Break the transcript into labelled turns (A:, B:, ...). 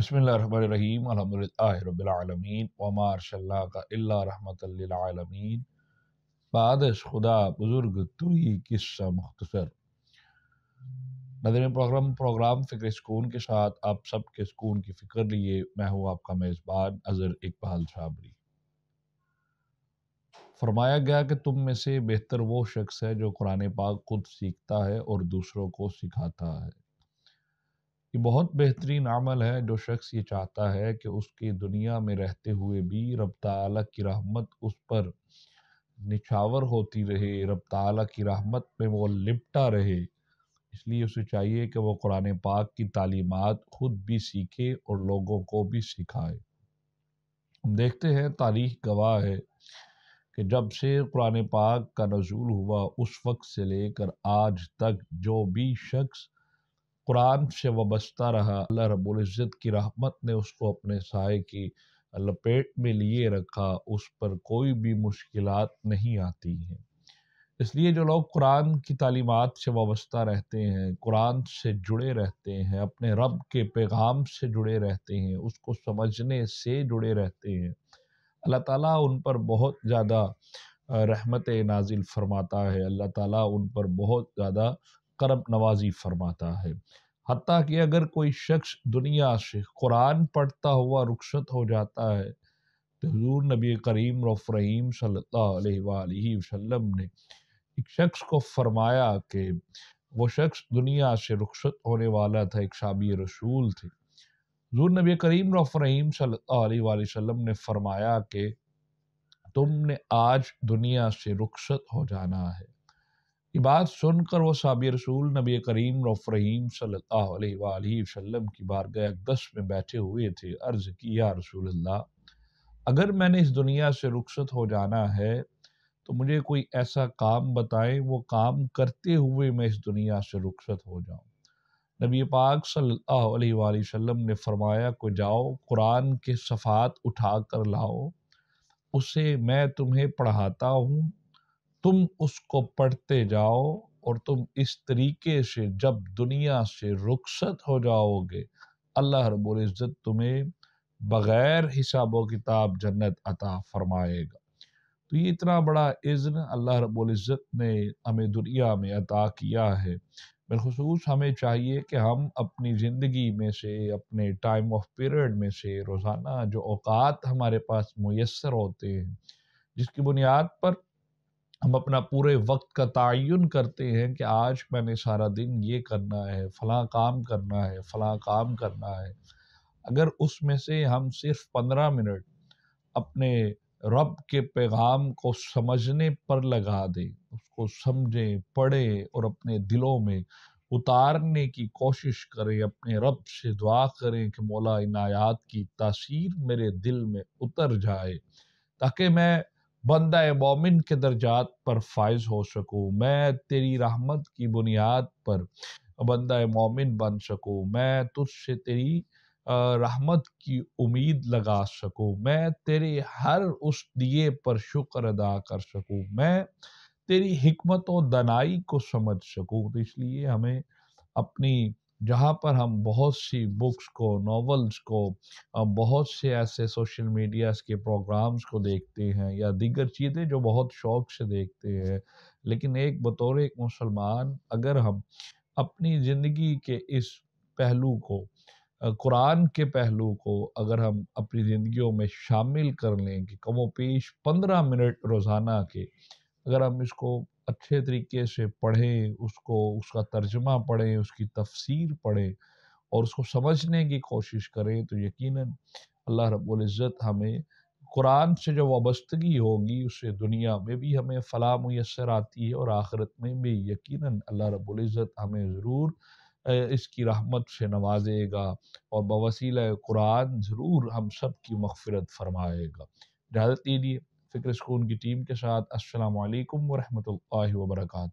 A: बसमीम अलहमदिल्लाबीआलमीन वमारशल्ला का बादश खुदा बुज़ुर्ग तुई किस्सा मुख्तर नदर प्रोग्राम प्रोग्राम फ़िक्र सुकून के साथ आप सब के सुकून की फ़िक्र लिए मैं हूँ आपका मेज़बान अज़र इकबाल शाबरी फरमाया गया कि तुम में से बेहतर वो शख्स है जो कुरान पाक खुद सीखता है और दूसरों को सिखाता है ये बहुत बेहतरीन अमल है जो शख्स ये चाहता है कि उसके दुनिया में रहते हुए भी रब ताली की रहमत उस पर निछावर होती रहे रब ताली की रहमत में वो लिपटा रहे इसलिए उसे चाहिए कि वो कुरान पाक की तालीमात खुद भी सीखे और लोगों को भी सिखाए हम देखते हैं तारीख गवाह है कि जब से कुरान पाक का नजूल हुआ उस वक्त से लेकर आज तक जो भी शख्स कुरान से वबस्ता रहा अल्लाह रबुल्ज़त की रहमत ने उसको अपने साय की लपेट में लिए रखा उस पर कोई भी मुश्किल नहीं आती हैं इसलिए जो लोग कुरान की तालीमत से वाबस्ता रहते हैं कुरान से जुड़े रहते हैं अपने रब के पैगाम से जुड़े रहते हैं उसको समझने से जुड़े रहते हैं अल्लाह ताला उन पर बहुत ज़्यादा रहमत नाजिल फरमाता है अल्लाह ताला उन पर बहुत ज़्यादा करम नवाजी फरमाता है हती कि अगर कोई शख्स दुनिया से कुरान पढ़ता हुआ रुखसत हो जाता है तो हजूर नबी करीम रफ़ रहीम सल्ला वसम ने एक शख्स को फरमाया कि वो शख्स दुनिया से रुखत होने वाला था एक शाबी रसूल थे हजूर नबी करीम रफ़ रहीम सल्ला वसम ने फरमाया कि तुमने आज दुनिया से रुखसत हो जाना है ये बात सुनकर वो साब रसूल नबी करीम रफ़ीम वसल्लम की बारगह अकदस में बैठे हुए थे अर्ज़ किया रसूल अल्लाह अगर मैंने इस दुनिया से रुखसत हो जाना है तो मुझे कोई ऐसा काम बताएं वो काम करते हुए मैं इस दुनिया से रुखसत हो जाऊं नबी पाक सल्लल्लाहु अलैहि वसल्लम ने फरमाया को जाओ कुरान के सफ़ात उठा कर लाओ उसे मैं तुम्हें पढ़ाता हूँ तुम उसको पढ़ते जाओ और तुम इस तरीके से जब दुनिया से रुखसत हो जाओगे अल्लाह इज़्ज़त तुम्हें बग़ैर हिसाब व किताब जन्नत अता फरमाएगा तो ये इतना बड़ा इज़्न अल्लाह इज़्ज़त ने हमें दुनिया में अता किया है बिलखसूस हमें चाहिए कि हम अपनी ज़िंदगी में से अपने टाइम ऑफ पीरियड में से रोज़ाना जो अवात हमारे पास मैसर होते हैं जिसकी बुनियाद पर हम अपना पूरे वक्त का तयन करते हैं कि आज मैंने सारा दिन ये करना है फ़लाँ काम करना है फ़लाँ काम करना है अगर उसमें से हम सिर्फ पंद्रह मिनट अपने रब के पैगाम को समझने पर लगा दें उसको समझें पढ़ें और अपने दिलों में उतारने की कोशिश करें अपने रब से दुआ करें कि मौला इनायात की तासीर मेरे दिल में उतर जाए ताकि मैं बंदा मोमिन के दर्जात पर फायज हो सकूँ मैं तेरी रहमत की बुनियाद पर बंदा मोमिन बन सकूँ मैं तुझसे तेरी रहमत की उम्मीद लगा सकूँ मैं तेरे हर उस दिए पर शुक्र अदा कर सकूँ मैं तेरी हमत और दनाई को समझ सकूँ तो इसलिए हमें अपनी जहाँ पर हम बहुत सी बुक्स को नावल्स को बहुत से ऐसे सोशल मीडियाज़ के प्रोग्राम्स को देखते हैं या दीगर चीज़ें जो बहुत शौक से देखते हैं लेकिन एक बतौर एक मुसलमान अगर हम अपनी ज़िंदगी के इस पहलू को कुरान के पहलू को अगर हम अपनी ज़िंदगियों में शामिल कर लें कि कमो पेश पंद्रह मिनट रोज़ाना के अगर हम इसको अच्छे तरीके से पढ़ें उसको उसका तर्जमा पढ़ें उसकी तफसीर पढ़ें और उसको समझने की कोशिश करें तो यकीनन अल्लाह रब्बुल इज़्ज़त हमें कुरान से जो वाबस्तगी होगी उससे दुनिया में भी हमें फला मैसर आती है और आखिरत में भी यकीनन अल्लाह रब्बुल इज़्ज़त हमें ज़रूर इसकी रहमत से नवाजेगा और बवसीला कुरान ज़रूर हम सब की मगफरत फरमाएगा इजाज़त दीजिए फ़िक्र सुकून की टीम के साथ अस्सलाम वालेकुम वरहमतुल्लाहि